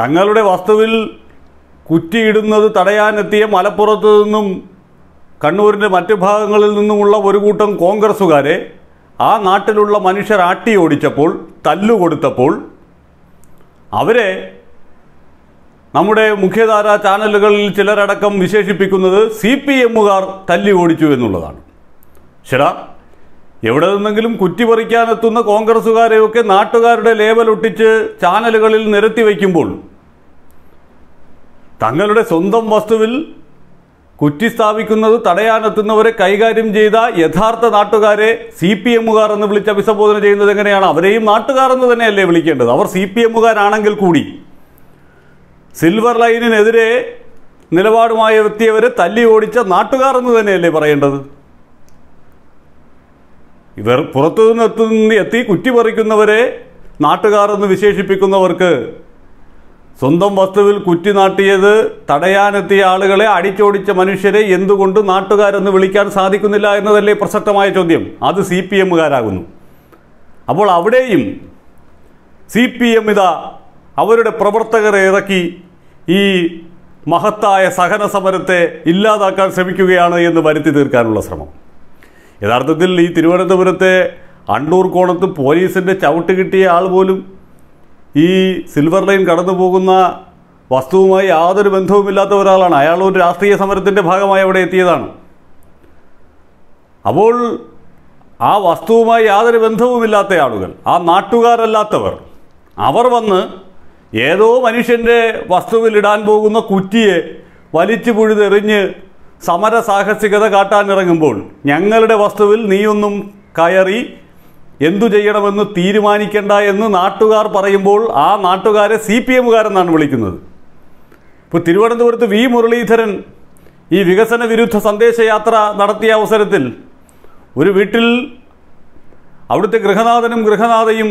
തങ്ങളുടെ വസ്തുവിൽ കുറ്റിയിടുന്നത് തടയാനെത്തിയ മലപ്പുറത്തു നിന്നും കണ്ണൂരിൻ്റെ മറ്റു ഭാഗങ്ങളിൽ നിന്നുമുള്ള ഒരു കൂട്ടം കോൺഗ്രസ്സുകാരെ ആ നാട്ടിലുള്ള മനുഷ്യർ ആട്ടി ഓടിച്ചപ്പോൾ തല്ലുകൊടുത്തപ്പോൾ അവരെ നമ്മുടെ മുഖ്യധാര ചാനലുകളിൽ ചിലരടക്കം വിശേഷിപ്പിക്കുന്നത് സി പി എമ്മുകാർ തല്ലി ഓടിച്ചു എന്നുള്ളതാണ് ശരാ എവിടെ നിന്നെങ്കിലും കുറ്റി പറിക്കാനെത്തുന്ന കോൺഗ്രസ്സുകാരെയൊക്കെ നാട്ടുകാരുടെ ലേബൽ ഒട്ടിച്ച് ചാനലുകളിൽ നിരത്തി വയ്ക്കുമ്പോൾ തങ്ങളുടെ സ്വന്തം വസ്തുവിൽ കുറ്റി സ്ഥാപിക്കുന്നത് തടയാനെത്തുന്നവരെ കൈകാര്യം ചെയ്ത യഥാർത്ഥ നാട്ടുകാരെ സി പി എമ്മുകാർ എന്ന് വിളിച്ച് അഭിസംബോധന ചെയ്യുന്നത് എങ്ങനെയാണ് അവരെയും നാട്ടുകാർ എന്ന് തന്നെയല്ലേ വിളിക്കേണ്ടത് അവർ സി പി എമ്മുകാരാണെങ്കിൽ കൂടി സിൽവർ ലൈനിനെതിരെ നിലപാടുമായ എത്തിയവരെ തല്ലി ഓടിച്ച നാട്ടുകാർ എന്ന് തന്നെയല്ലേ പറയേണ്ടത് ഇവർ പുറത്തു നിന്ന് എത്തി കുറ്റി പറിക്കുന്നവരെ നാട്ടുകാരെന്ന് വിശേഷിപ്പിക്കുന്നവർക്ക് സ്വന്തം വസ്തുവിൽ കുറ്റി നാട്ടിയത് തടയാനെത്തിയ ആളുകളെ അടിച്ചോടിച്ച മനുഷ്യരെ എന്തുകൊണ്ട് നാട്ടുകാരെന്ന് വിളിക്കാൻ സാധിക്കുന്നില്ല എന്നതല്ലേ പ്രസക്തമായ ചോദ്യം അത് സി പി എമ്മുകാരാകുന്നു അപ്പോൾ അവിടെയും സി പി എം ഇതാ അവരുടെ പ്രവർത്തകരെ ഇറക്കി ഈ മഹത്തായ സഹന സമരത്തെ ഇല്ലാതാക്കാൻ ശ്രമിക്കുകയാണ് എന്ന് വരുത്തി തീർക്കാനുള്ള ശ്രമം യഥാർത്ഥത്തിൽ ഈ തിരുവനന്തപുരത്തെ അണ്ടൂർ കോണത്ത് പോലീസിൻ്റെ ചവിട്ട് കിട്ടിയ ആൾ പോലും ഈ സിൽവർ ലൈൻ കടന്നു പോകുന്ന വസ്തുവുമായി യാതൊരു ബന്ധവുമില്ലാത്ത ഒരാളാണ് അയാൾ ഒരു രാഷ്ട്രീയ സമരത്തിൻ്റെ ഭാഗമായി അവിടെ എത്തിയതാണ് അപ്പോൾ ആ വസ്തുവുമായി യാതൊരു ബന്ധവുമില്ലാത്ത ആളുകൾ ആ നാട്ടുകാരല്ലാത്തവർ അവർ വന്ന് ഏതോ മനുഷ്യൻ്റെ വസ്തുവിലിടാൻ പോകുന്ന കുറ്റിയെ വലിച്ചു പുഴുതെറിഞ്ഞ് സമര സാഹസികത കാട്ടാനിറങ്ങുമ്പോൾ ഞങ്ങളുടെ വസ്തുവിൽ നീയൊന്നും കയറി എന്തു ചെയ്യണമെന്ന് തീരുമാനിക്കേണ്ട എന്ന് നാട്ടുകാർ പറയുമ്പോൾ ആ നാട്ടുകാരെ സി പി എമ്മുകാരെന്നാണ് വിളിക്കുന്നത് ഇപ്പോൾ തിരുവനന്തപുരത്ത് വി മുരളീധരൻ ഈ വികസന വിരുദ്ധ സന്ദേശയാത്ര നടത്തിയ അവസരത്തിൽ ഒരു വീട്ടിൽ അവിടുത്തെ ഗൃഹനാഥനും ഗൃഹനാഥയും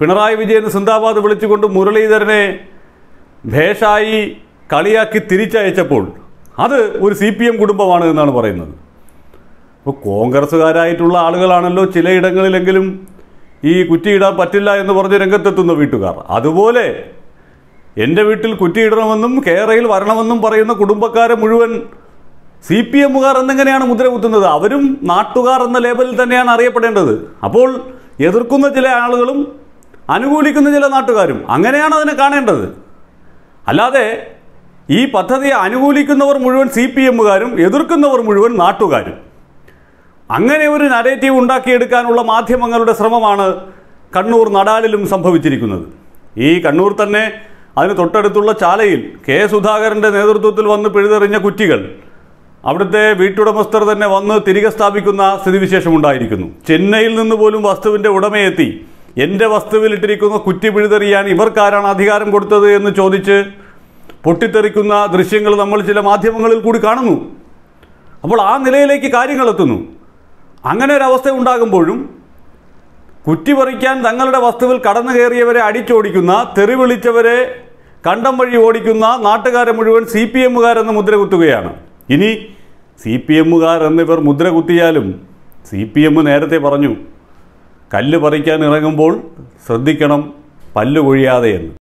പിണറായി വിജയൻ സിന്ദാബാദ് വിളിച്ചുകൊണ്ട് മുരളീധരനെ ഭേഷായി കളിയാക്കി തിരിച്ചയച്ചപ്പോൾ അത് ഒരു സി പി എം കുടുംബമാണ് എന്നാണ് പറയുന്നത് ഇപ്പോൾ കോൺഗ്രസ്സുകാരായിട്ടുള്ള ആളുകളാണല്ലോ ചിലയിടങ്ങളിലെങ്കിലും ഈ കുറ്റിയിടാൻ പറ്റില്ല എന്ന് പറഞ്ഞ് രംഗത്തെത്തുന്ന വീട്ടുകാർ അതുപോലെ എൻ്റെ വീട്ടിൽ കുറ്റിയിടണമെന്നും കേരളയിൽ വരണമെന്നും പറയുന്ന കുടുംബക്കാരെ മുഴുവൻ സി പി എമ്മുകാർ എന്നെങ്ങനെയാണ് മുദ്ര കുത്തുന്നത് അവരും നാട്ടുകാർ എന്ന ലേബലിൽ തന്നെയാണ് അറിയപ്പെടേണ്ടത് അപ്പോൾ എതിർക്കുന്ന ചില ആളുകളും അനുകൂലിക്കുന്ന ചില നാട്ടുകാരും അങ്ങനെയാണ് അതിനെ കാണേണ്ടത് അല്ലാതെ ഈ പദ്ധതിയെ അനുകൂലിക്കുന്നവർ മുഴുവൻ സി പി എമ്മുകാരും എതിർക്കുന്നവർ മുഴുവൻ നാട്ടുകാരും അങ്ങനെ ഒരു നരേറ്റീവ് ഉണ്ടാക്കിയെടുക്കാനുള്ള മാധ്യമങ്ങളുടെ ശ്രമമാണ് കണ്ണൂർ നടാലിലും സംഭവിച്ചിരിക്കുന്നത് ഈ കണ്ണൂർ തന്നെ അതിന് തൊട്ടടുത്തുള്ള ചാലയിൽ കെ സുധാകരൻ്റെ നേതൃത്വത്തിൽ വന്ന് പിഴുതെറിഞ്ഞ കുറ്റികൾ അവിടുത്തെ വീട്ടുടമസ്ഥർ തന്നെ വന്ന് തിരികെ സ്ഥാപിക്കുന്ന സ്ഥിതിവിശേഷമുണ്ടായിരിക്കുന്നു ചെന്നൈയിൽ നിന്ന് പോലും വസ്തുവിൻ്റെ ഉടമയെത്തി എൻ്റെ വസ്തുവിലിട്ടിരിക്കുന്ന കുറ്റി പിഴുതെറിയാൻ ഇവർക്കാരാണ് അധികാരം കൊടുത്തത് എന്ന് ചോദിച്ച് പൊട്ടിത്തെറിക്കുന്ന ദൃശ്യങ്ങൾ നമ്മൾ ചില മാധ്യമങ്ങളിൽ കൂടി കാണുന്നു അപ്പോൾ ആ നിലയിലേക്ക് കാര്യങ്ങൾ എത്തുന്നു അങ്ങനെ ഒരവസ്ഥ ഉണ്ടാകുമ്പോഴും കുറ്റിപറിക്കാൻ തങ്ങളുടെ വസ്തുവിൽ കടന്നു കയറിയവരെ അടിച്ചോടിക്കുന്ന തെറി വിളിച്ചവരെ കണ്ടം വഴി ഓടിക്കുന്ന നാട്ടുകാരെ മുഴുവൻ സി പി എമ്മുകാരെന്ന് മുദ്ര കുത്തുകയാണ് ഇനി സി പി എമ്മുകാരെന്നിവർ മുദ്ര കുത്തിയാലും സി പി എം നേരത്തെ പറഞ്ഞു കല്ല് പറിക്കാൻ ഇറങ്ങുമ്പോൾ ശ്രദ്ധിക്കണം പല്ലു കൊഴിയാതെ എന്ന്